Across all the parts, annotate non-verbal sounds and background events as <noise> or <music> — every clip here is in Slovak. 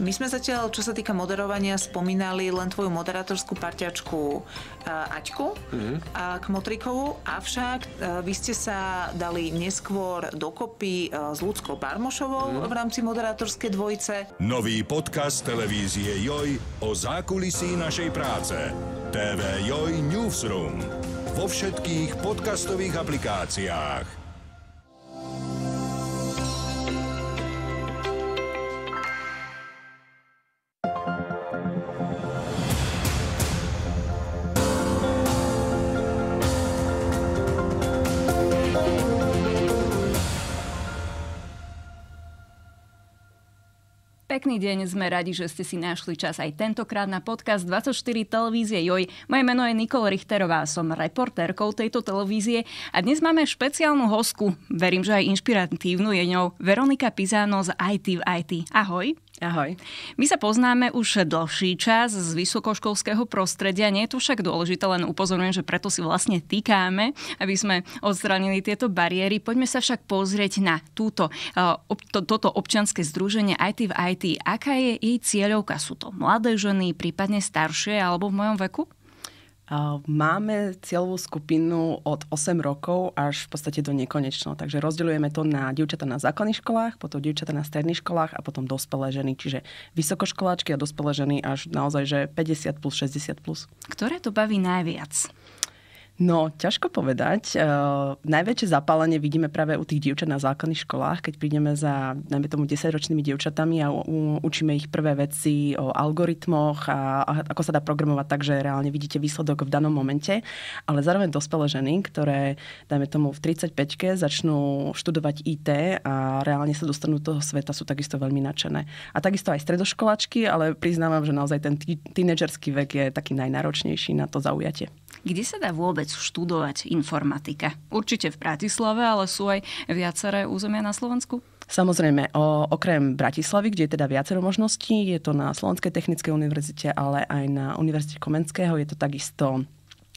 My sme zatiaľ, čo sa týka moderovania, spomínali len tvoju moderátorskú parťačku e, Aťku mm-hmm. a Kmotrikovú, avšak e, vy ste sa dali neskôr dokopy e, s Ľudskou Barmošovou mm-hmm. v rámci moderátorskej dvojice. Nový podcast televízie JOJ o zákulisí našej práce. TV JOJ Newsroom vo všetkých podcastových aplikáciách. pekný deň, sme radi, že ste si našli čas aj tentokrát na podcast 24 televízie Joj. Moje meno je Nikol Richterová, som reportérkou tejto televízie a dnes máme špeciálnu hosku, verím, že aj inšpiratívnu, je ňou Veronika Pizano z IT v IT. Ahoj. Ahoj. My sa poznáme už dlhší čas z vysokoškolského prostredia. Nie je tu však dôležité, len upozorňujem, že preto si vlastne týkáme, aby sme odstranili tieto bariéry. Poďme sa však pozrieť na túto, eh, to, toto občianske združenie IT v IT. Aká je jej cieľovka? Sú to mladé ženy, prípadne staršie alebo v mojom veku? Máme cieľovú skupinu od 8 rokov až v podstate do nekonečno. Takže rozdeľujeme to na dievčatá na základných školách, potom dievčatá na stredných školách a potom dospelé ženy. Čiže vysokoškoláčky a dospelé ženy až naozaj, že 50 plus, 60 plus. Ktoré to baví najviac? No, ťažko povedať. E, najväčšie zapálenie vidíme práve u tých dievčat na základných školách, keď prídeme za, najmä tomu, 10-ročnými dievčatami a u, u, učíme ich prvé veci o algoritmoch a, a ako sa dá programovať tak, že reálne vidíte výsledok v danom momente. Ale zároveň dospelé ženy, ktoré, dajme tomu, v 35-ke začnú študovať IT a reálne sa dostanú do toho sveta, sú takisto veľmi nadšené. A takisto aj stredoškolačky, ale priznávam, že naozaj ten tínedžerský vek je taký najnáročnejší na to zaujatie. Kde sa dá vôbec študovať informatika? Určite v Bratislave, ale sú aj viaceré územia na Slovensku? Samozrejme, o, okrem Bratislavy, kde je teda viacero možností, je to na Slovenskej technickej univerzite, ale aj na Univerzite Komenského, je to takisto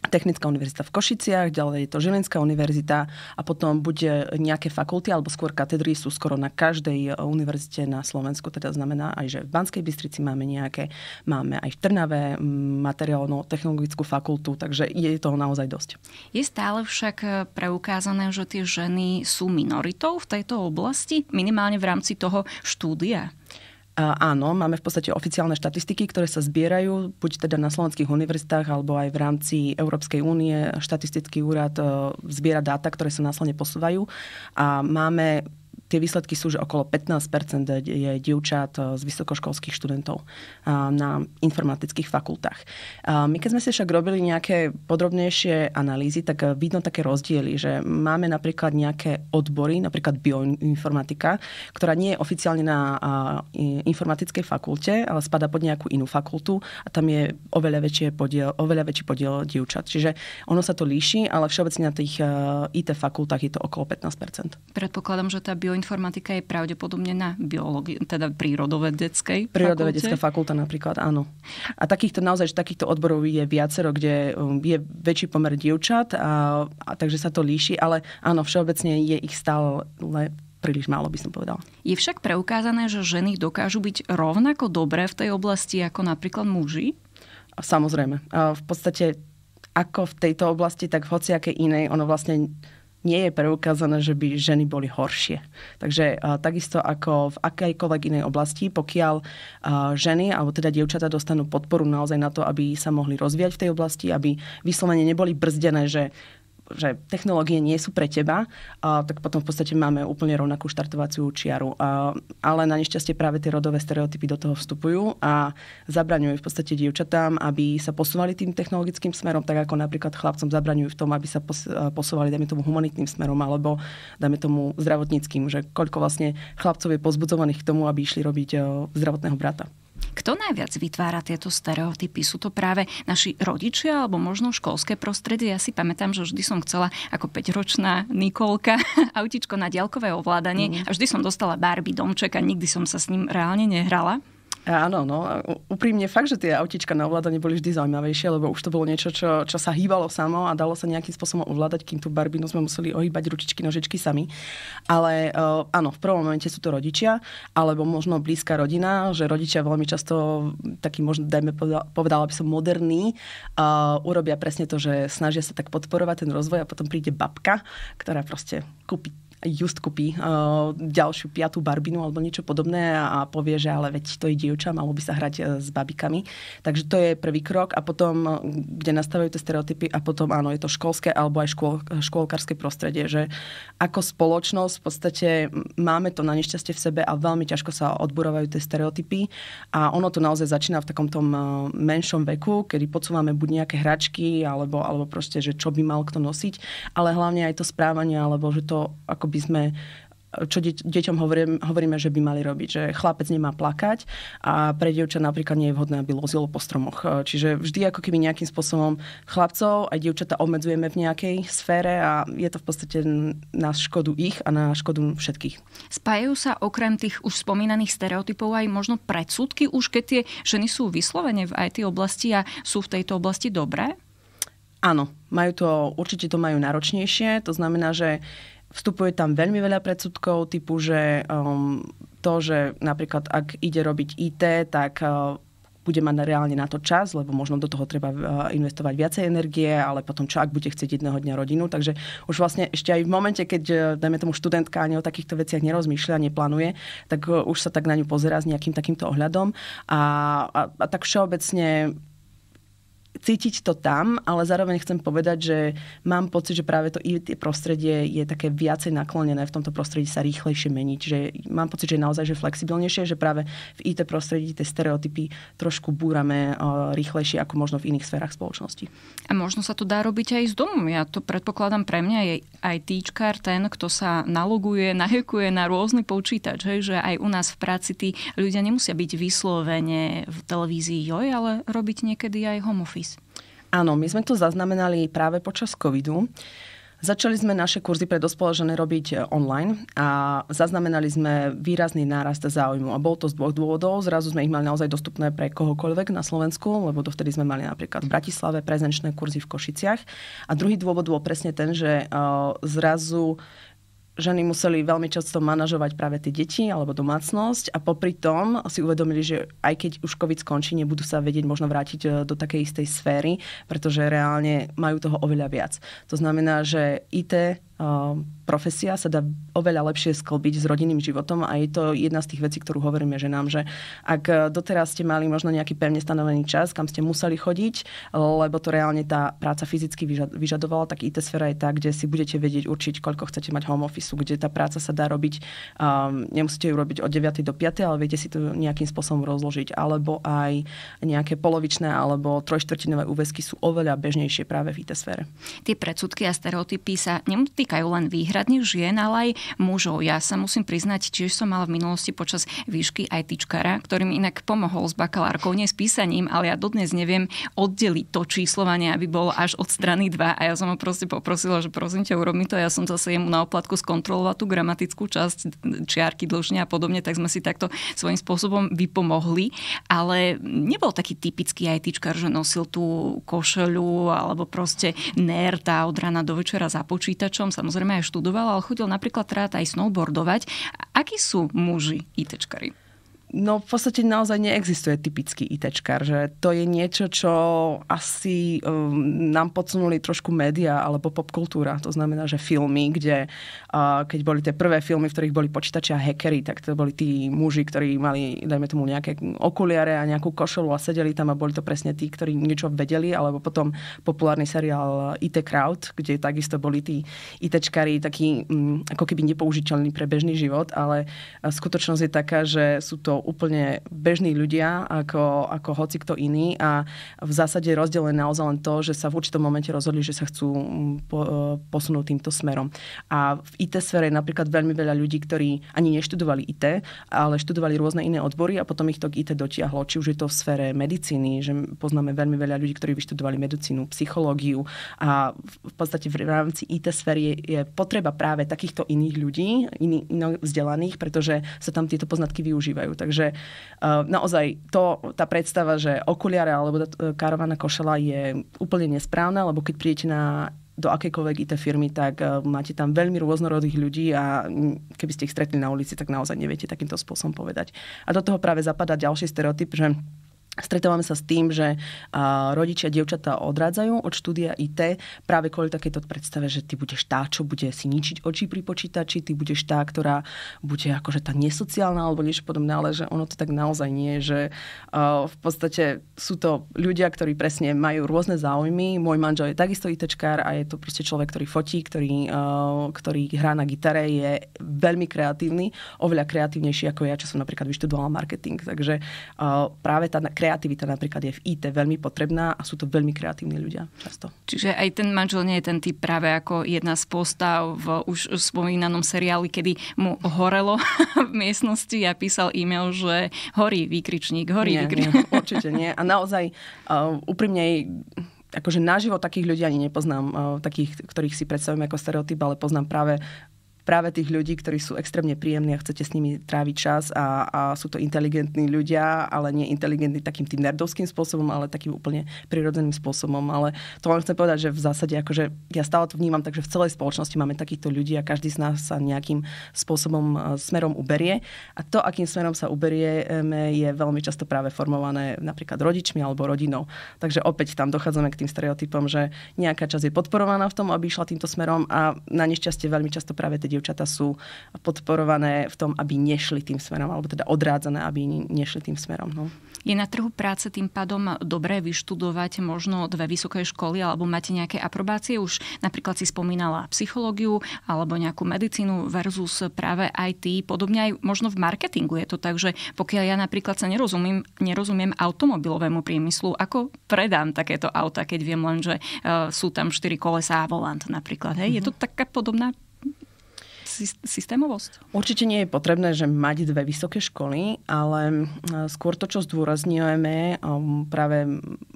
Technická univerzita v Košiciach, ďalej je to Žilinská univerzita a potom bude nejaké fakulty alebo skôr katedry sú skoro na každej e, univerzite na Slovensku. Teda znamená aj, že v Banskej Bystrici máme nejaké, máme aj v Trnave materiálno-technologickú fakultu, takže je toho naozaj dosť. Je stále však e, preukázané, že tie ženy sú minoritou v tejto oblasti, minimálne v rámci toho štúdia? Áno, máme v podstate oficiálne štatistiky, ktoré sa zbierajú buď teda na slovenských univerzitách alebo aj v rámci Európskej únie. Štatistický úrad e, zbiera dáta, ktoré sa následne posúvajú a máme tie výsledky sú, že okolo 15 je dievčat eh, z vysokoškolských študentov eh, na informatických fakultách. Eh, my keď sme si však robili nejaké podrobnejšie analýzy, tak vidno také rozdiely, že máme napríklad nejaké odbory, napríklad bioinformatika, ktorá nie je oficiálne na informatickej fakulte, ale spada pod nejakú inú fakultu a tam je oveľa, väčšie podiel, oveľa väčší podiel dievčat. Čiže ono sa to líši, ale všeobecne na tých IT fakultách je to okolo 15 Predpokladám, že tá bioinformatika informatika je pravdepodobne na biológii, teda prírodovedeckej Prírodovedecká fakulta napríklad, áno. A takýchto naozaj, že takýchto odborov je viacero, kde um, je väčší pomer dievčat, a, a takže sa to líši, ale áno, všeobecne je ich stále príliš málo, by som povedala. Je však preukázané, že ženy dokážu byť rovnako dobré v tej oblasti ako napríklad muži? Samozrejme. V podstate ako v tejto oblasti, tak v hociakej inej, ono vlastne nie je preukázané, že by ženy boli horšie. Takže takisto ako v akejkoľvek inej oblasti, pokiaľ ženy alebo teda dievčatá dostanú podporu naozaj na to, aby sa mohli rozvíjať v tej oblasti, aby vyslovene neboli brzdené, že že technológie nie sú pre teba, a, tak potom v podstate máme úplne rovnakú štartovaciu čiaru. A, ale na nešťastie práve tie rodové stereotypy do toho vstupujú a zabraňujú v podstate dievčatám, aby sa posúvali tým technologickým smerom, tak ako napríklad chlapcom zabraňujú v tom, aby sa e, posúvali, dajme tomu, humanitným smerom alebo, dajme tomu, zdravotníckým, že koľko vlastne chlapcov je pozbudzovaných k tomu, aby išli robiť e, zdravotného brata. Kto najviac vytvára tieto stereotypy? Sú to práve naši rodičia alebo možno školské prostredie? Ja si pamätám, že vždy som chcela ako 5-ročná Nikolka <laughs> autičko na diaľkové ovládanie mm. a vždy som dostala Barbie domček a nikdy som sa s ním reálne nehrala. Áno, no. Úprimne fakt, že tie autička na ovládanie boli vždy zaujímavejšie, lebo už to bolo niečo, čo, čo sa hýbalo samo a dalo sa nejakým spôsobom ovládať, kým tú barbinu sme museli ohýbať ručičky, nožičky sami. Ale uh, áno, v prvom momente sú to rodičia, alebo možno blízka rodina, že rodičia veľmi často, taký možno, dajme povedala by som, moderný, uh, eh, urobia presne to, že snažia sa tak podporovať ten rozvoj a potom príde babka, ktorá proste kúpi just kúpi uh, ďalšiu piatú barbinu alebo niečo podobné a povie, že ale veď to je dievča, malo by sa hrať uh, s babikami. Takže to je prvý krok a potom, mm, kde nastavujú tie stereotypy a potom áno, je to školské alebo aj škôl, škôlkarské prostredie, že ako spoločnosť v podstate mm, máme to na nešťastie v sebe a veľmi ťažko sa odburovajú tie stereotypy a ono to naozaj začína v takom tom mm, menšom veku, kedy podsúvame buď nejaké hračky alebo, alebo proste, že čo by mal kto nosiť, ale hlavne aj to správanie alebo že to ako by sme čo de- deťom hovorím, hovoríme, že by mali robiť, že chlapec nemá plakať a pre dievča napríklad nie je vhodné, aby lozilo po stromoch. E, čiže vždy ako keby nejakým spôsobom chlapcov aj dievčata obmedzujeme v nejakej sfére a je to v podstate na škodu ich a na škodu všetkých. Spájajú sa okrem tých už spomínaných stereotypov aj možno predsudky už, keď tie ženy sú vyslovene v IT oblasti a sú v tejto oblasti dobré? Áno, majú to, určite to majú náročnejšie, to znamená, že Vstupuje tam veľmi veľa predsudkov typu, že um, to, že napríklad ak ide robiť IT, tak uh, bude mať reálne na to čas, lebo možno do toho treba uh, investovať viacej energie, ale potom čo, ak bude chcieť jedného dňa rodinu. Takže už vlastne ešte aj v momente, keď, uh, dajme tomu, študentka ani o takýchto veciach nerozmýšľa, neplánuje, tak uh, už sa tak na ňu pozerá s nejakým takýmto ohľadom. A, a, a tak všeobecne cítiť to tam, ale zároveň chcem povedať, že mám pocit, že práve to IT prostredie je také viacej naklonené, v tomto prostredí sa rýchlejšie meniť. Že mám pocit, že je naozaj že flexibilnejšie, že práve v IT prostredí tie stereotypy trošku búrame eh, rýchlejšie ako možno v iných sférach spoločnosti. A možno sa to dá robiť aj z domu. Ja to predpokladám pre mňa je týčkar ten, kto sa naloguje, <laughs> nahekuje na rôzny počítač, hej, že aj u nás v práci tí ľudia nemusia byť vyslovene v televízii joj, ale robiť niekedy aj home office. Áno, my sme to zaznamenali práve počas covidu. Začali sme naše kurzy pre dospoložené robiť e, online a zaznamenali sme výrazný nárast záujmu. A bol to z dvoch dôvodov. Zrazu sme ich mali naozaj dostupné pre kohokoľvek na Slovensku, lebo dovtedy sme mali napríklad v Bratislave prezenčné kurzy v Košiciach. A druhý dôvod bol presne ten, že e, zrazu ženy museli veľmi často manažovať práve tie deti alebo domácnosť a popri tom si uvedomili, že aj keď už COVID skončí, nebudú sa vedieť možno vrátiť e, do takej istej sféry, pretože reálne majú toho oveľa viac. To znamená, že IT e, profesia sa dá oveľa lepšie sklbiť s rodinným životom a je to jedna z tých vecí, ktorú hovoríme ženám, že ak e, doteraz ste mali možno nejaký pevne stanovený čas, kam ste museli chodiť, lebo to reálne tá práca fyzicky vyžadovala, tak IT sféra je tá, kde si budete vedieť určiť, koľko chcete mať home office ofisu, kde tá práca sa dá robiť. Um, nemusíte ju robiť od 9. do 5., ale viete si to nejakým spôsobom rozložiť. Alebo aj nejaké polovičné alebo trojštvrtinové úvesky sú oveľa bežnejšie práve v IT sfére. Tie predsudky a stereotypy sa netýkajú len výhradných žien, ale aj mužov. Ja sa musím priznať, tiež som mala v minulosti počas výšky aj tyčkara, ktorý mi inak pomohol s bakalárkou, nie s písaním, ale ja dodnes neviem oddeliť to číslovanie, aby bolo až od strany 2 a ja som ho proste poprosila, že prosím ťa, urob mi to, ja som zase jemu na oplatku skontrolovala kontrolovať tú gramatickú časť, čiarky, dĺžne a podobne, tak sme si takto svojím spôsobom vypomohli. Ale nebol taký typický it že nosil tú košelu alebo proste nerd a od rána do večera za počítačom. Samozrejme aj študoval, ale chodil napríklad rád aj snowboardovať. Akí sú muži ITčkari? No v podstate naozaj neexistuje typický ITčkar, že to je niečo, čo asi um, nám podsunuli trošku média alebo popkultúra. To znamená, že filmy, kde uh, keď boli tie prvé filmy, v ktorých boli počítači a hackery, tak to boli tí muži, ktorí mali, dajme tomu, nejaké okuliare a nejakú košelu a sedeli tam a boli to presne tí, ktorí niečo vedeli, alebo potom populárny seriál IT Crowd, kde takisto boli tí ITčkari takí um, mm, ako keby nepoužiteľní pre bežný život, ale skutočnosť je taká, že sú to úplne bežní ľudia, ako, ako hoci kto iný a v zásade rozdiel je naozaj len to, že sa v určitom momente rozhodli, že sa chcú mm, po, e, posunúť týmto smerom. A v IT sfere je napríklad veľmi veľa ľudí, ktorí ani neštudovali IT, ale študovali rôzne iné odbory a potom ich to k IT dotiahlo, či už je to v sfére medicíny, že poznáme veľmi veľa ľudí, ktorí vyštudovali medicínu, psychológiu a v podstate v rámci IT sféry je, je potreba práve takýchto iných ľudí, iných vzdelaných, pretože sa tam tieto poznatky využívajú. Takže Takže uh, naozaj to, tá predstava, že okuliare alebo eh, karovaná košela je úplne nesprávna, lebo keď prídete na do akékoľvek IT firmy, tak eh, máte tam veľmi rôznorodých ľudí a keby ste ich stretli na ulici, tak naozaj neviete takýmto spôsobom povedať. A do toho práve zapadá ďalší stereotyp, že Stretávame sa s tým, že a, rodičia dievčatá odrádzajú od štúdia IT práve kvôli takéto predstave, že ty budeš tá, čo bude si ničiť oči pri počítači, ty budeš tá, ktorá bude akože tá nesociálna alebo niečo podobné, ale že ono to tak naozaj nie, že v podstate sú to ľudia, ktorí presne majú rôzne záujmy. Môj manžel je takisto ITčkár a je to proste človek, ktorý fotí, ktorý, ktorý hrá na gitare, je veľmi kreatívny, oveľa kreatívnejší ako ja, čo som napríklad vyštudovala marketing. Takže práve tá kreativita napríklad je v IT veľmi potrebná a sú to veľmi kreatívni ľudia často. Čiže aj ten manžel nie je ten typ práve ako jedna z postav v už spomínanom seriáli, kedy mu horelo <laughs> v miestnosti a písal e-mail, že horí výkričník, horí výkričník. Nie, určite nie. A naozaj uh, úprimne akože naživo takých ľudí ani nepoznám, uh, takých, ktorých si predstavujem ako stereotyp, ale poznám práve práve tých ľudí, ktorí sú extrémne príjemní a chcete s nimi tráviť čas a, a sú to inteligentní ľudia, ale nie inteligentní takým tým nerdovským spôsobom, ale takým úplne prirodzeným spôsobom. Ale to len chcem povedať, že v zásade akože ja stále to vnímam, takže v celej spoločnosti máme takýchto ľudí a každý z nás sa nejakým spôsobom e, smerom uberie. A to, akým smerom sa uberieme, je veľmi často práve formované napríklad rodičmi alebo rodinou. Takže opäť tam dochádzame k tým stereotypom, že nejaká časť je podporovaná v tom, aby išla týmto smerom a na nešťastie veľmi často práve tie dievčatá sú podporované v tom, aby nešli tým smerom, alebo teda odrádzané, aby nešli tým smerom. No. Je na trhu práce tým pádom dobré vyštudovať možno dve vysoké školy, alebo máte nejaké aprobácie? Už napríklad si spomínala psychológiu, alebo nejakú medicínu versus práve IT, podobne aj možno v marketingu je to tak, že pokiaľ ja napríklad sa nerozumiem, nerozumiem automobilovému priemyslu, ako predám takéto auta, keď viem len, že eh, sú tam štyri kolesa a volant napríklad. Hej? Mm-hmm. Je mhm. to taká podobná systémovosť? Určite nie je potrebné, že mať dve vysoké školy, ale skôr to, čo zdôrazňujeme um, práve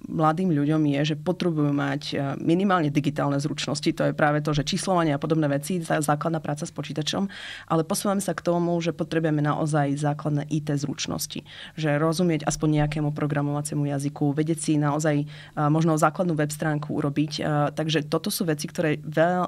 mladým ľuďom je, že potrebujú mať e, minimálne digitálne zručnosti. To je práve to, že číslovanie a podobné veci, základná práca s počítačom, ale posúvame sa k tomu, že potrebujeme naozaj základné IT zručnosti. Že rozumieť aspoň nejakému programovaciemu jazyku, vedieť si naozaj e, možno základnú web stránku urobiť. E, takže toto sú veci, ktoré veľ,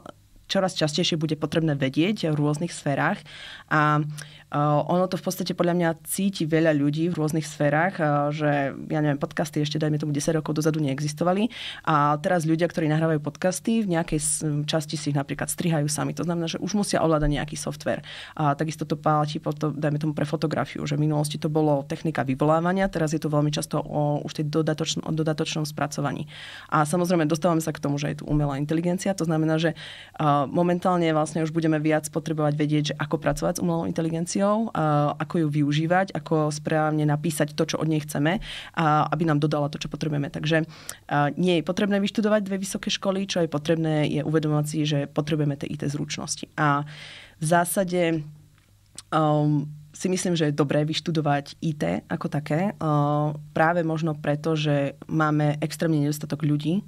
čoraz častejšie bude potrebné vedieť v rôznych sférach. A Eh, ono to v podstate podľa mňa cíti veľa ľudí v rôznych sférach, eh, že ja neviem, podcasty ešte dajme tomu 10 rokov dozadu neexistovali a teraz ľudia, ktorí nahrávajú podcasty, v nejakej časti si ich napríklad strihajú sami. To znamená, že už musia ovládať nejaký software. A takisto to páči potom, dajme tomu pre fotografiu, že v minulosti to bolo technika vyvolávania, teraz je to veľmi často o už tej dodatočn- o dodatočnom spracovaní. A samozrejme dostávame sa k tomu, že je tu umelá inteligencia, to znamená, že eh, momentálne vlastne už budeme viac potrebovať vedieť, že ako pracovať s umelou inteligenciou kompetenciou, ako ju využívať, ako správne napísať to, čo od nej chceme, a aby nám dodala to, čo potrebujeme. Takže nie je potrebné vyštudovať dve vysoké školy, čo je potrebné je uvedomovať si, že potrebujeme tie IT zručnosti. A v zásade um, si myslím, že je dobré vyštudovať IT ako také, eh, práve možno preto, že máme extrémne nedostatok ľudí eh,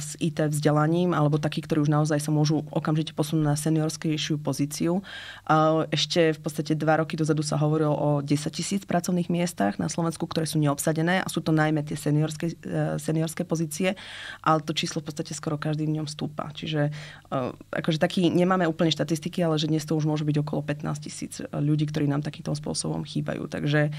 s IT vzdelaním, alebo takí, ktorí už naozaj sa môžu okamžite posunúť na seniorskejšiu pozíciu. Eh, ešte v podstate dva roky dozadu sa hovorilo o 10 tisíc pracovných miestach na Slovensku, ktoré sú neobsadené a sú to najmä tie seniorské, seniorské pozície, ale to číslo v podstate skoro každým dňom stúpa. Čiže akože taký, nemáme úplne štatistiky, ale že dnes to už môže byť okolo 15 tisíc ľudí, ktorí nám takýmto spôsobom chýbajú. Takže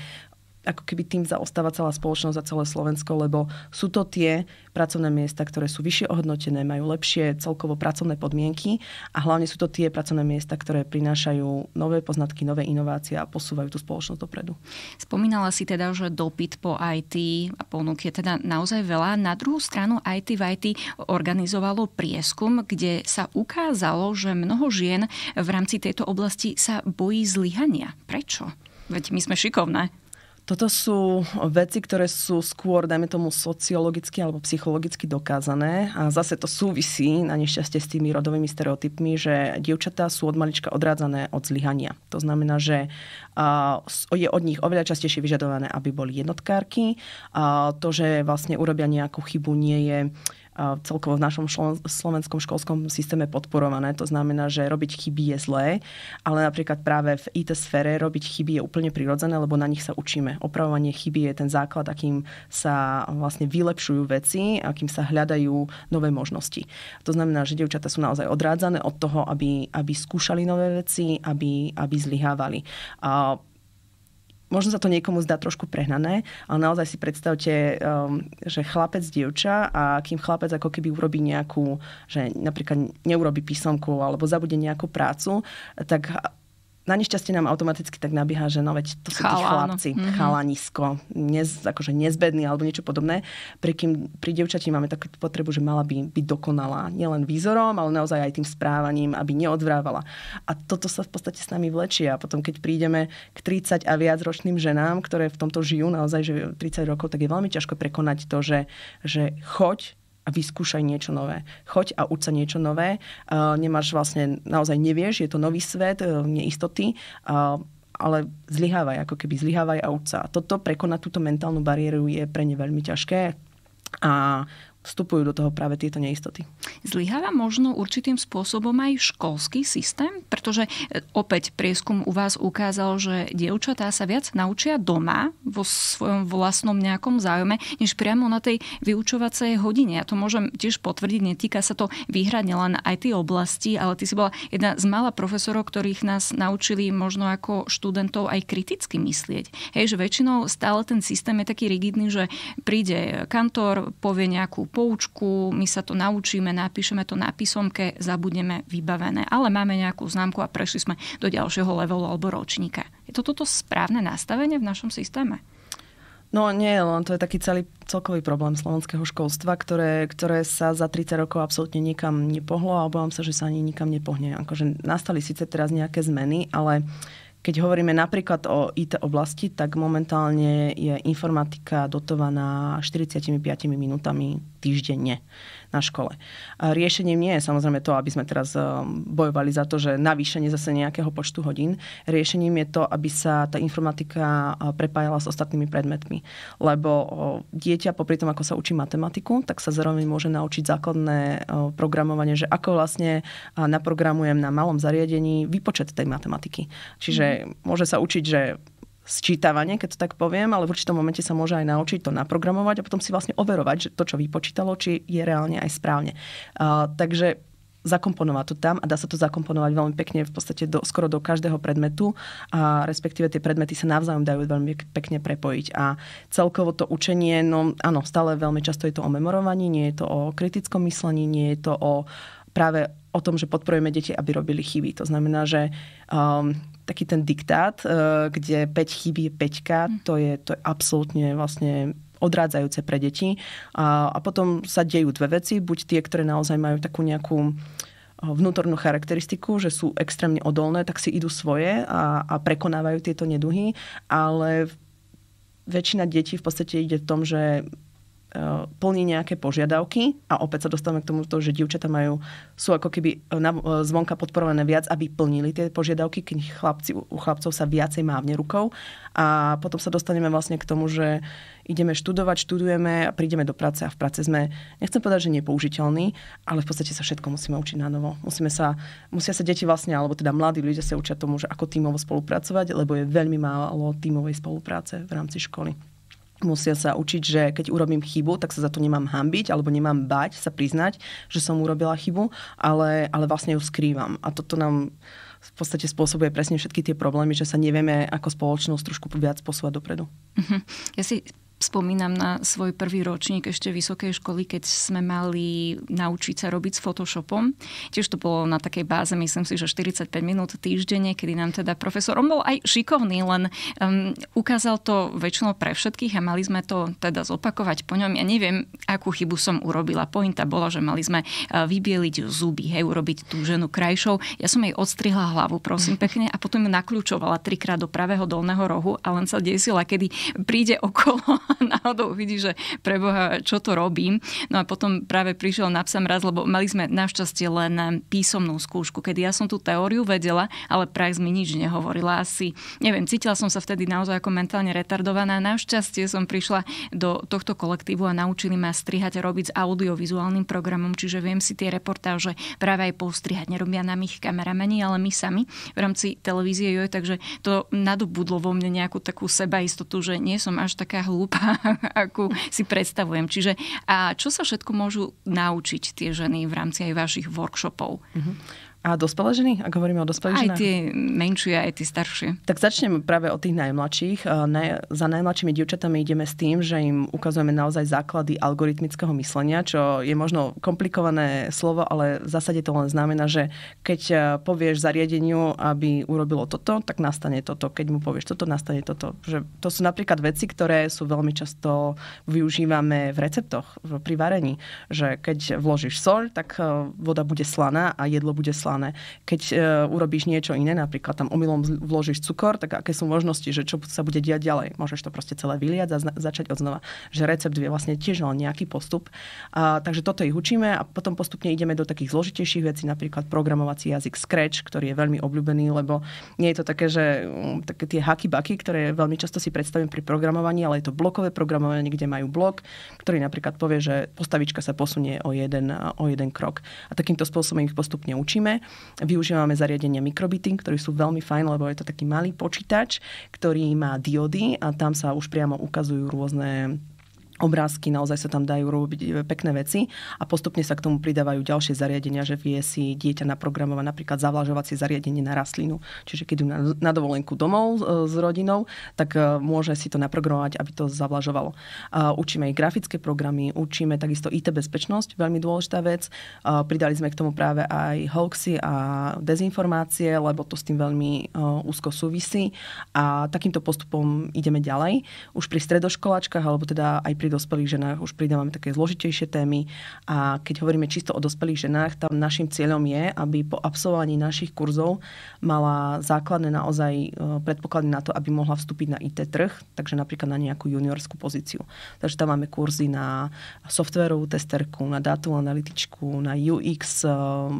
ako keby tým zaostáva celá spoločnosť a celé Slovensko, lebo sú to tie pracovné miesta, ktoré sú vyššie ohodnotené, majú lepšie celkovo pracovné podmienky a hlavne sú to tie pracovné miesta, ktoré prinášajú nové poznatky, nové inovácie a posúvajú tú spoločnosť dopredu. Spomínala si teda, že dopyt po IT a ponúk je teda naozaj veľa. Na druhú stranu IT v IT organizovalo prieskum, kde sa ukázalo, že mnoho žien v rámci tejto oblasti sa bojí zlyhania. Prečo? Veď my sme šikovné. Toto sú veci, ktoré sú skôr, dajme tomu, sociologicky alebo psychologicky dokázané. A zase to súvisí na nešťastie s tými rodovými stereotypmi, že dievčatá sú od malička odrádzané od zlyhania. To znamená, že je od nich oveľa častejšie vyžadované, aby boli jednotkárky. A to, že vlastne urobia nejakú chybu, nie je celkovo v našom šlo- slovenskom školskom systéme podporované. To znamená, že robiť chyby je zlé, ale napríklad práve v IT sfére robiť chyby je úplne prirodzené, lebo na nich sa učíme. Opravovanie chyby je ten základ, akým sa vlastne vylepšujú veci, akým sa hľadajú nové možnosti. To znamená, že dievčatá sú naozaj odrádzané od toho, aby, aby skúšali nové veci, aby, aby zlyhávali. A možno sa to niekomu zdá trošku prehnané, ale naozaj si predstavte, um, že chlapec, dievča a kým chlapec ako keby urobí nejakú, že napríklad neurobi písomku alebo zabude nejakú prácu, tak na nešťastie nám automaticky tak nabíha, že no veď to sú Chala, tí chlapci, mm-hmm. chalanisko, nez, akože nezbedný alebo niečo podobné. Pri, kým, pri devčati máme takú potrebu, že mala by byť dokonalá. Nielen výzorom, ale naozaj aj tým správaním, aby neodvrávala. A toto sa v podstate s nami vlečie. A potom, keď prídeme k 30 a viac ročným ženám, ktoré v tomto žijú naozaj že 30 rokov, tak je veľmi ťažko prekonať to, že, že choď a vyskúšaj niečo nové. Choď a uč sa niečo nové. E, nemáš vlastne, naozaj nevieš, je to nový svet, e, neistoty, e, ale zlyhávaj, ako keby zlyhávaj a uč sa. Toto prekonať túto mentálnu bariéru je pre ne veľmi ťažké a vstupujú do toho práve tieto neistoty. Zlyháva možno určitým spôsobom aj školský systém, pretože e, opäť prieskum u vás ukázal, že dievčatá sa viac naučia doma vo svojom vlastnom nejakom záujme, než priamo na tej vyučovacej hodine. Ja to môžem tiež potvrdiť, netýka sa to výhradne len aj tej oblasti, ale ty si bola jedna z mála profesorov, ktorých nás naučili možno ako študentov aj kriticky myslieť. Hej, že väčšinou stále ten systém je taký rigidný, že príde kantor, povie nejakú poučku, my sa to naučíme, napíšeme to na písomke, zabudneme vybavené. Ale máme nejakú známku a prešli sme do ďalšieho levelu alebo ročníka. Je to toto správne nastavenie v našom systéme? No nie, len to je taký celý, celkový problém slovenského školstva, ktoré, ktoré sa za 30 rokov absolútne nikam nepohlo a obávam sa, že sa ani nikam nepohne. Akože nastali síce teraz nejaké zmeny, ale keď hovoríme napríklad o IT oblasti, tak momentálne je informatika dotovaná 45 minútami týždenne na škole. Riešením nie je samozrejme to, aby sme teraz um, bojovali za to, že navýšenie zase nejakého počtu hodín. Riešením je to, aby sa tá informatika prepájala s ostatnými predmetmi. Lebo dieťa popri tom, ako sa učí matematiku, tak sa zároveň môže naučiť základné programovanie, že ako vlastne naprogramujem na malom zariadení výpočet tej matematiky. Čiže mm. môže sa učiť, že sčítavanie, keď to tak poviem, ale v určitom momente sa môže aj naučiť to naprogramovať a potom si vlastne overovať, že to, čo vypočítalo, či je reálne aj správne. Uh, takže zakomponovať to tam a dá sa to zakomponovať veľmi pekne v podstate do, skoro do každého predmetu a respektíve tie predmety sa navzájom dajú veľmi pekne prepojiť a celkovo to učenie, no áno, stále veľmi často je to o memorovaní, nie je to o kritickom myslení, nie je to o práve o tom, že podporujeme deti, aby robili chyby. To znamená, že um, taký ten diktát, e, kde 5 chybí 5, to je, to je absolútne vlastne odrádzajúce pre deti. A, a potom sa dejú dve veci, buď tie, ktoré naozaj majú takú nejakú e, vnútornú charakteristiku, že sú extrémne odolné, tak si idú svoje a, a prekonávajú tieto neduhy, ale väčšina detí v podstate ide v tom, že E, plní nejaké požiadavky a opäť sa dostávame k tomu, že dievčatá majú, sú ako keby e, e, zvonka podporované viac, aby plnili tie požiadavky, keď chlapci, u chlapcov sa viacej mávne rukou a potom sa dostaneme vlastne k tomu, že ideme študovať, študujeme a prídeme do práce a v práce sme, nechcem povedať, že nepoužiteľní, ale v podstate sa všetko musíme učiť na novo. Musíme sa, musia sa deti vlastne, alebo teda mladí ľudia sa učia tomu, že ako tímovo spolupracovať, lebo je veľmi málo tímovej spolupráce v rámci školy musia sa učiť, že keď urobím chybu, tak sa za to nemám hambiť alebo nemám bať sa priznať, že som urobila chybu, ale, ale vlastne ju skrývam. A toto nám v podstate spôsobuje presne všetky tie problémy, že sa nevieme ako spoločnosť trošku viac posúvať dopredu. Mhm. Ja si spomínam na svoj prvý ročník ešte vysokej školy, keď sme mali naučiť sa robiť s Photoshopom. Tiež to bolo na takej báze, myslím si, že 45 minút týždenne, kedy nám teda profesor, on bol aj šikovný, len um, ukázal to väčšinou pre všetkých a mali sme to teda zopakovať po ňom. Ja neviem, akú chybu som urobila. Pointa bola, že mali sme uh, vybieliť zuby, hej, urobiť tú ženu krajšou. Ja som jej odstrihla hlavu, prosím <laughs> pekne, a potom ju nakľúčovala trikrát do pravého dolného rohu a len sa desila, kedy príde okolo <laughs> náhodou uvidí, že preboha, čo to robím. No a potom práve prišiel na raz, lebo mali sme našťastie len písomnú skúšku, kedy ja som tú teóriu vedela, ale prax mi nič nehovorila. Asi, neviem, cítila som sa vtedy naozaj ako mentálne retardovaná. Našťastie som prišla do tohto kolektívu a naučili ma strihať a robiť s audiovizuálnym programom, čiže viem si tie reportáže práve aj postrihať. Nerobia nám ich kameramani, ale my sami v rámci televízie, jo, takže to nadobudlo vo mne nejakú takú sebaistotu, že nie som až taká hlúpa, <laughs> akú si predstavujem. Čiže a čo sa všetko môžu naučiť tie ženy v rámci aj vašich workshopov? Mm-hmm. A dospelé ženy, ak hovoríme o dospelých ženách? Aj tie menšie, aj tie staršie. Tak začnem práve od tých najmladších. za najmladšími dievčatami ideme s tým, že im ukazujeme naozaj základy algoritmického myslenia, čo je možno komplikované slovo, ale v zásade to len znamená, že keď e, povieš zariadeniu, aby urobilo toto, tak nastane toto. Keď mu povieš toto, nastane toto. Že to sú napríklad veci, ktoré sú veľmi často využívame v receptoch, pri varení. Že keď vložíš sol, tak e, voda bude slaná a jedlo bude slané poslané. Keď e, urobíš niečo iné, napríklad tam omylom vložíš cukor, tak aké sú možnosti, že čo sa bude diať ďalej? Môžeš to proste celé vyliať a začať začať odznova. Že recept je vlastne tiež len nejaký postup. A, takže toto ich učíme a potom postupne ideme do takých zložitejších vecí, napríklad programovací jazyk Scratch, ktorý je veľmi obľúbený, lebo nie je to také, že um, také tie haky-baky, ktoré veľmi často si predstavím pri programovaní, ale je to blokové programovanie, kde majú blok, ktorý napríklad povie, že postavička sa posunie o jeden, o jeden krok. A takýmto spôsobom ich postupne učíme. Využívame zariadenie Microbity, ktorí sú veľmi fajn, lebo je to taký malý počítač, ktorý má diody a tam sa už priamo ukazujú rôzne obrázky, naozaj sa tam dajú robiť e, pekné veci a postupne sa k tomu pridávajú ďalšie zariadenia, že vie si dieťa naprogramovať napríklad zavlažovacie zariadenie na rastlinu. Čiže keď idú na, na dovolenku domov e, s rodinou, tak e, môže si to naprogramovať, aby to zavlažovalo. Učíme aj grafické programy, učíme takisto IT bezpečnosť, veľmi dôležitá vec. Pridali sme k tomu práve aj hoaxy a dezinformácie, lebo to s tým veľmi úzko súvisí a takýmto postupom ideme ďalej. Už pri stredoškolačkách, alebo teda aj pri pri dospelých ženách už pridávame také zložitejšie témy a keď hovoríme čisto o dospelých ženách, tam našim cieľom je, aby po absolvovaní našich kurzov mala základné naozaj e, predpoklady na to, aby mohla vstúpiť na IT trh, takže napríklad na nejakú juniorskú pozíciu. Takže tam máme kurzy na softverovú testerku, na dátovú analytičku, na UX e,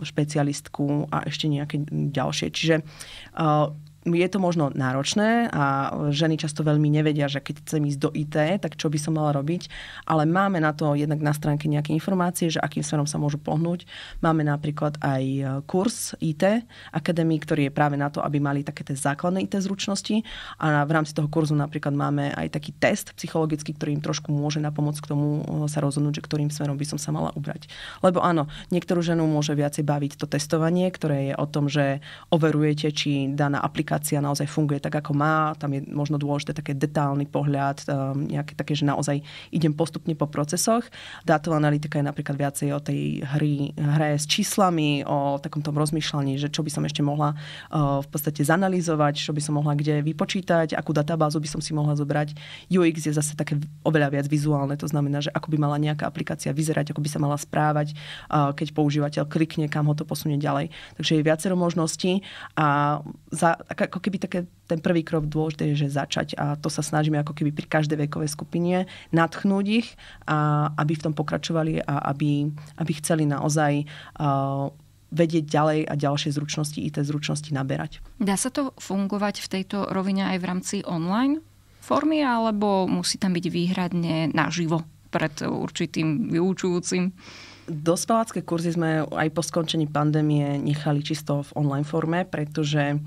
špecialistku a ešte nejaké ďalšie. Čiže e, je to možno náročné a ženy často veľmi nevedia, že keď chcem ísť do IT, tak čo by som mala robiť, ale máme na to jednak na stránke nejaké informácie, že akým smerom sa môžu pohnúť. Máme napríklad aj e, kurz IT Academy, ktorý je práve na to, aby mali také tie základné IT zručnosti a v rámci toho kurzu napríklad máme aj taký test psychologický, ktorý im trošku môže pomoc k tomu e, sa rozhodnúť, že ktorým smerom by som sa mala ubrať. Lebo áno, niektorú ženu môže viacej baviť to testovanie, ktoré je o tom, že overujete, či daná aplikácia dokumentácia naozaj funguje tak, ako má. Tam je možno dôležité také detálny pohľad, ehm, nejaké také, že naozaj idem postupne po procesoch. Dátová analytika je napríklad viacej o tej hry, hre s číslami, o takom tom rozmýšľaní, že čo by som ešte mohla ehm, v podstate zanalizovať, čo by som mohla kde vypočítať, akú databázu by som si mohla zobrať. UX je zase také oveľa viac vizuálne, to znamená, že ako by mala nejaká aplikácia vyzerať, ako by sa mala správať, ehm, keď používateľ klikne, kam ho to posunie ďalej. Takže je viacero možností a za, ako keby také, ten prvý krok dôležitý je, že začať a to sa snažíme ako keby pri každej vekovej skupine natchnúť ich, a, aby v tom pokračovali a aby, aby chceli naozaj uh, vedieť ďalej a ďalšie zručnosti, IT zručnosti naberať. Dá sa to fungovať v tejto rovine aj v rámci online formy, alebo musí tam byť výhradne naživo pred určitým vyučujúcim? Dospelácké kurzy sme aj po skončení pandémie nechali čisto v online forme, pretože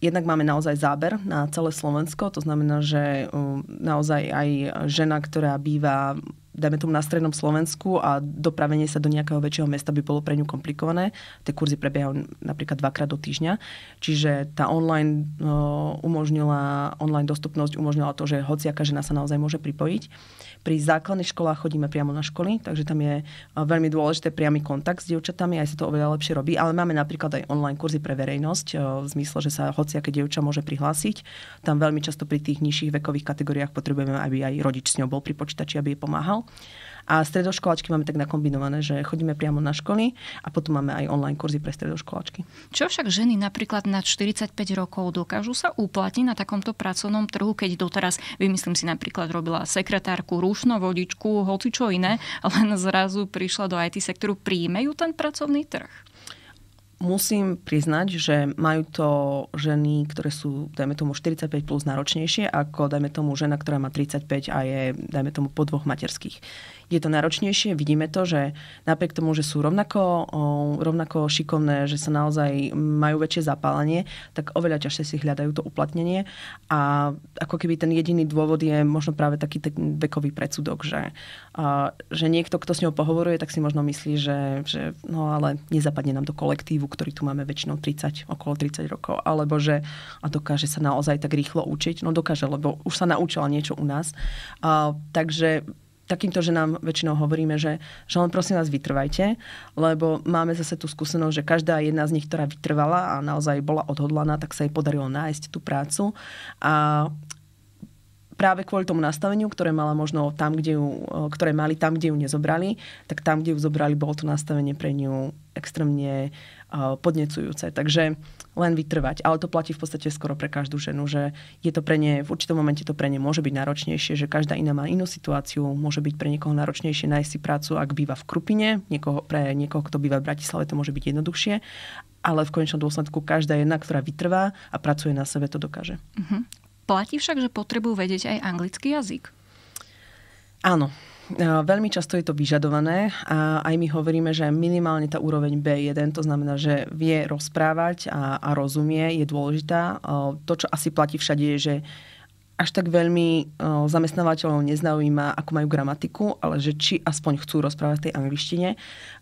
Jednak máme naozaj záber na celé Slovensko, to znamená, že um, naozaj aj žena, ktorá býva dajme tomu na strednom Slovensku a dopravenie sa do nejakého väčšieho mesta by bolo pre ňu komplikované. Tie kurzy prebiehajú napríklad dvakrát do týždňa. Čiže tá online no, umožnila, online dostupnosť umožnila to, že hociaká žena sa naozaj môže pripojiť. Pri základných školách chodíme priamo na školy, takže tam je uh, veľmi dôležité priamy kontakt s dievčatami, aj sa to oveľa lepšie robí, ale máme napríklad aj online kurzy pre verejnosť, uh, v zmysle, že sa hociaké dievča môže prihlásiť. Tam veľmi často pri tých nižších vekových kategóriách potrebujeme, aby aj rodič s ňou bol pri počítači, aby jej pomáhal. A stredoškolačky máme tak nakombinované, že chodíme priamo na školy a potom máme aj online kurzy pre stredoškolačky. Čo však ženy napríklad na 45 rokov dokážu sa uplatniť na takomto pracovnom trhu, keď doteraz, vymyslím si napríklad, robila sekretárku, rušno, vodičku, hoci čo iné, <laughs> len zrazu prišla do IT sektoru, príjme ju ten pracovný trh? musím priznať, že majú to ženy, ktoré sú, dajme tomu, 45 plus náročnejšie ako, dajme tomu, žena, ktorá má 35 a je, dajme tomu, po dvoch materských. Je to náročnejšie, vidíme to, že napriek tomu, že sú rovnako, rovnako šikovné, že sa naozaj majú väčšie zapálenie, tak oveľa ťažšie si hľadajú to uplatnenie a ako keby ten jediný dôvod je možno práve taký ten vekový predsudok, že, a, že niekto, kto s ňou pohovoruje, tak si možno myslí, že, že no ale nezapadne nám do kolektívu, ktorý tu máme väčšinou 30, okolo 30 rokov, alebo že a dokáže sa naozaj tak rýchlo učiť, no dokáže, lebo už sa naučila niečo u nás. A, takže takýmto že nám väčšinou hovoríme, že, že len prosím vás vytrvajte, lebo máme zase tú skúsenosť, že každá jedna z nich, ktorá vytrvala a naozaj bola odhodlaná, tak sa jej podarilo nájsť tú prácu. A práve kvôli tomu nastaveniu, ktoré mala možno tam, kde ju, ktoré mali tam, kde ju nezobrali, tak tam, kde ju zobrali, bolo to nastavenie pre ňu extrémne uh, podnecujúce. Takže len vytrvať. Ale to platí v podstate skoro pre každú ženu, že je to pre ne, v určitom momente to pre ne môže byť náročnejšie, že každá iná má inú situáciu, môže byť pre niekoho náročnejšie nájsť si prácu, ak býva v Krupine, niekoho, pre niekoho, kto býva v Bratislave, to môže byť jednoduchšie, ale v konečnom dôsledku každá jedna, ktorá vytrvá a pracuje na sebe, to dokáže. Uh-huh. Platí však, že potrebujú vedieť aj anglický jazyk. Áno, Veľmi často je to vyžadované a aj my hovoríme, že minimálne tá úroveň B1, to znamená, že vie rozprávať a, a rozumie, je dôležitá. To, čo asi platí všade, je, že až tak veľmi e, zamestnávateľov nezaujíma, ako majú gramatiku, ale že či aspoň chcú rozprávať v tej angličtine.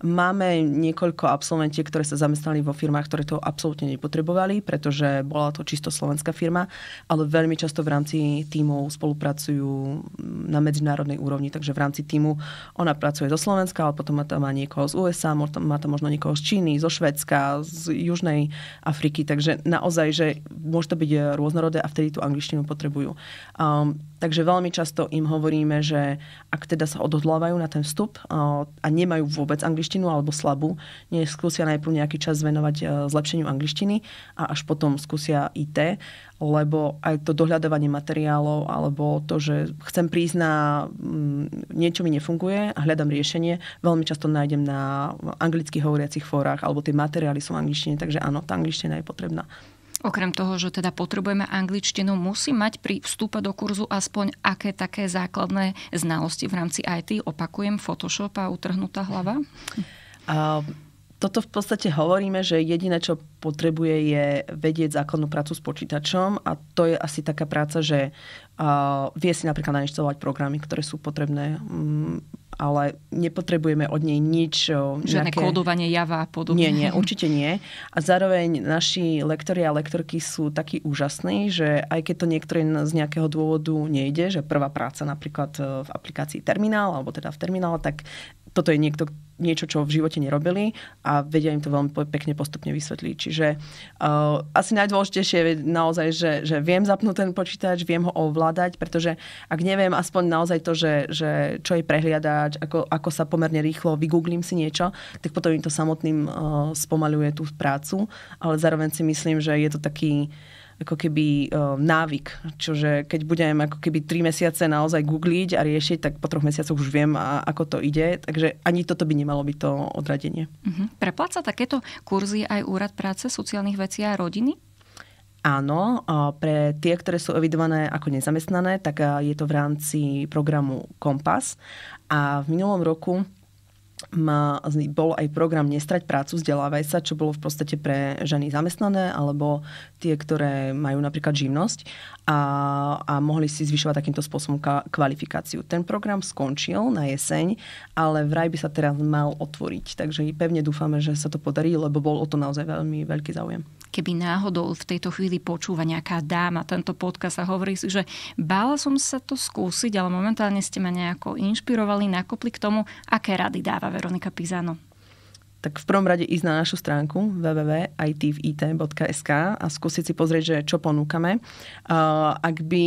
Máme niekoľko absolventiek, ktoré sa zamestnali vo firmách, ktoré to absolútne nepotrebovali, pretože bola to čisto slovenská firma, ale veľmi často v rámci týmu spolupracujú mm, na medzinárodnej úrovni, takže v rámci týmu ona pracuje zo Slovenska, ale potom má tam má niekoho z USA, má tam možno niekoho z Číny, zo Švedska, z Južnej Afriky, takže naozaj, že môže to byť rôznorodé a vtedy tú angličtinu potrebujú. Um, takže veľmi často im hovoríme, že ak teda sa odhodlávajú na ten vstup uh, a nemajú vôbec angličtinu alebo slabú, nie skúsia najprv nejaký čas venovať uh, zlepšeniu angličtiny a až potom skúsia IT, lebo aj to dohľadovanie materiálov alebo to, že chcem prísť na um, niečo mi nefunguje a hľadám riešenie, veľmi často nájdem na anglicky hovoriacich fórach alebo tie materiály sú v angličtine, takže áno, tá angličtina je potrebná. Okrem toho, že teda potrebujeme angličtinu, musí mať pri vstupe do kurzu aspoň aké také základné znalosti v rámci IT. Opakujem, Photoshop a utrhnutá hlava. Uh, toto v podstate hovoríme, že jediné, čo potrebuje, je vedieť základnú prácu s počítačom a to je asi taká práca, že uh, vie si napríklad nainštalovať programy, ktoré sú potrebné um, ale nepotrebujeme od nej nič. Žiadne nejaké... kódovanie java a podobne. Nie, nie, určite nie. A zároveň naši lektori a lektorky sú takí úžasní, že aj keď to niektoré z nejakého dôvodu nejde, že prvá práca napríklad e, v aplikácii Terminál, alebo teda v Terminále, tak toto je niekto, niečo, čo v živote nerobili a vedia im to veľmi pekne postupne vysvetliť. Čiže uh, asi najdôležitejšie je naozaj, že, že viem zapnúť ten počítač, viem ho ovládať, pretože ak neviem aspoň naozaj to, že, že čo je prehliadať, ako, ako sa pomerne rýchlo vygooglím si niečo, tak potom im to samotným uh, spomaluje tú prácu, ale zároveň si myslím, že je to taký uh, ako keby e, návyk, čože keď budem ako keby 3 mesiace naozaj googliť a riešiť, tak po troch mesiacoch už viem, a, ako to ide, takže ani toto by nemalo byť to odradenie. Uh-huh. Prepláca takéto kurzy aj Úrad práce, sociálnych vecí a rodiny? Áno, pre tie, ktoré sú evidované ako nezamestnané, tak je to v rámci programu Kompas. A v minulom roku má, bol aj program Nestrať prácu, vzdelávaj sa, čo bolo v podstate pre ženy zamestnané alebo tie, ktoré majú napríklad živnosť a, a mohli si zvyšovať takýmto spôsobom kvalifikáciu. Ten program skončil na jeseň, ale vraj by sa teraz mal otvoriť. Takže pevne dúfame, že sa to podarí, lebo bol o to naozaj veľmi veľký záujem. Keby náhodou v tejto chvíli počúva nejaká dáma tento podcast a hovorí si, že bála som sa to skúsiť, ale momentálne ste ma nejako inšpirovali, nakopli k tomu, aké rady dáva Veronika Pizano. Tak v prvom rade ísť na našu stránku www.itvit.sk a skúsiť si pozrieť, že čo ponúkame. Ak by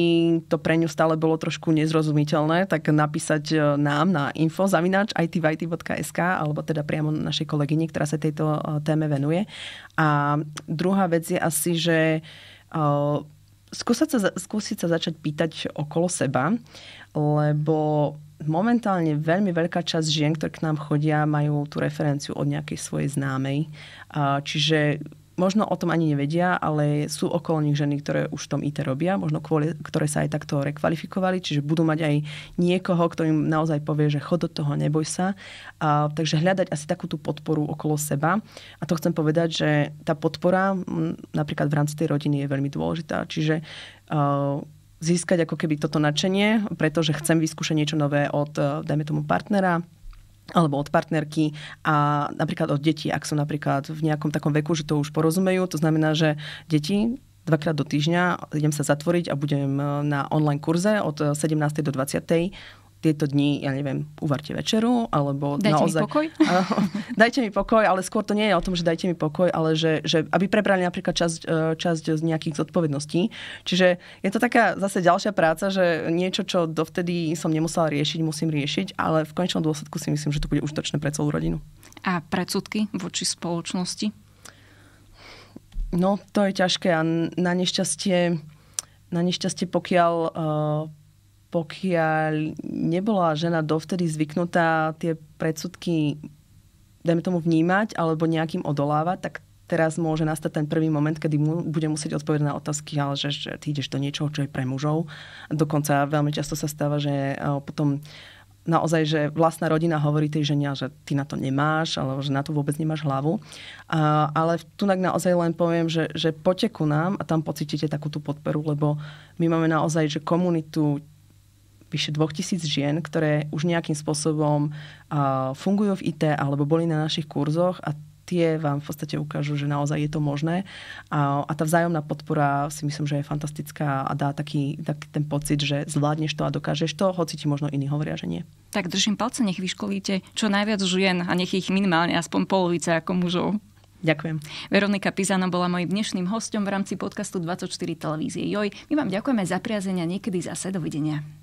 to pre ňu stále bolo trošku nezrozumiteľné, tak napísať e, nám na info zavinač itvit.sk alebo teda priamo na našej kolegyni, ktorá sa tejto e, téme venuje. A druhá vec je asi, že e, skúsiť sa, skúsiť sa začať pýtať okolo seba, lebo momentálne veľmi veľká časť žien, ktoré k nám chodia, majú tú referenciu od nejakej svojej známej. Čiže možno o tom ani nevedia, ale sú okolo nich ženy, ktoré už v tom IT robia, možno kvôli, ktoré sa aj takto rekvalifikovali, čiže budú mať aj niekoho, kto im naozaj povie, že chod do toho, neboj sa. A, takže hľadať asi takú tú podporu okolo seba. A to chcem povedať, že tá podpora m, napríklad v rámci tej rodiny je veľmi dôležitá. Čiže uh, získať ako keby toto nadšenie, pretože chcem vyskúšať niečo nové od, eh, dajme tomu, partnera, alebo od partnerky a napríklad od detí, ak sú napríklad v nejakom takom veku, že to už porozumejú, to znamená, že deti dvakrát do týždňa idem sa zatvoriť a budem eh, na online kurze od 17. Eh, do 20 tieto dni, ja neviem, uvarte večeru, alebo dajte naozaj... Dajte mi pokoj? <laughs> dajte mi pokoj, ale skôr to nie je o tom, že dajte mi pokoj, ale že, že aby prebrali napríklad časť, e, časť z nejakých zodpovedností. Čiže je to taká zase ďalšia práca, že niečo, čo dovtedy som nemusela riešiť, musím riešiť, ale v konečnom dôsledku si myslím, že to bude užitočné pre celú rodinu. A predsudky voči spoločnosti? No, to je ťažké a na nešťastie, na nešťastie pokiaľ uh, pokiaľ nebola žena dovtedy zvyknutá tie predsudky, dajme tomu, vnímať alebo nejakým odolávať, tak teraz môže nastať ten prvý moment, kedy mu, bude musieť odpovedať na otázky, ale že, že ty ideš do niečoho, čo je pre mužov. Dokonca veľmi často sa stáva, že e, potom naozaj, že vlastná rodina hovorí tej žene, že ty na to nemáš, alebo že na to vôbec nemáš hlavu. A, ale tu naozaj len poviem, že, že poteku nám a tam pocítite takú tú podporu, lebo my máme naozaj, že komunitu vyše 2000 žien, ktoré už nejakým spôsobom fungujú v IT alebo boli na našich kurzoch a tie vám v podstate ukážu, že naozaj je to možné. A, a tá vzájomná podpora si myslím, že je fantastická a dá taký, taký ten pocit, že zvládneš to a dokážeš to, hoci ti možno iní hovoria, že nie. Tak držím palce, nech vyškolíte čo najviac žien a nech ich minimálne aspoň polovica ako mužov. Ďakujem. Veronika Pizano bola mojim dnešným hostom v rámci podcastu 24 televízie Joj. My vám ďakujeme za priazenia niekedy zase. Dovidenia.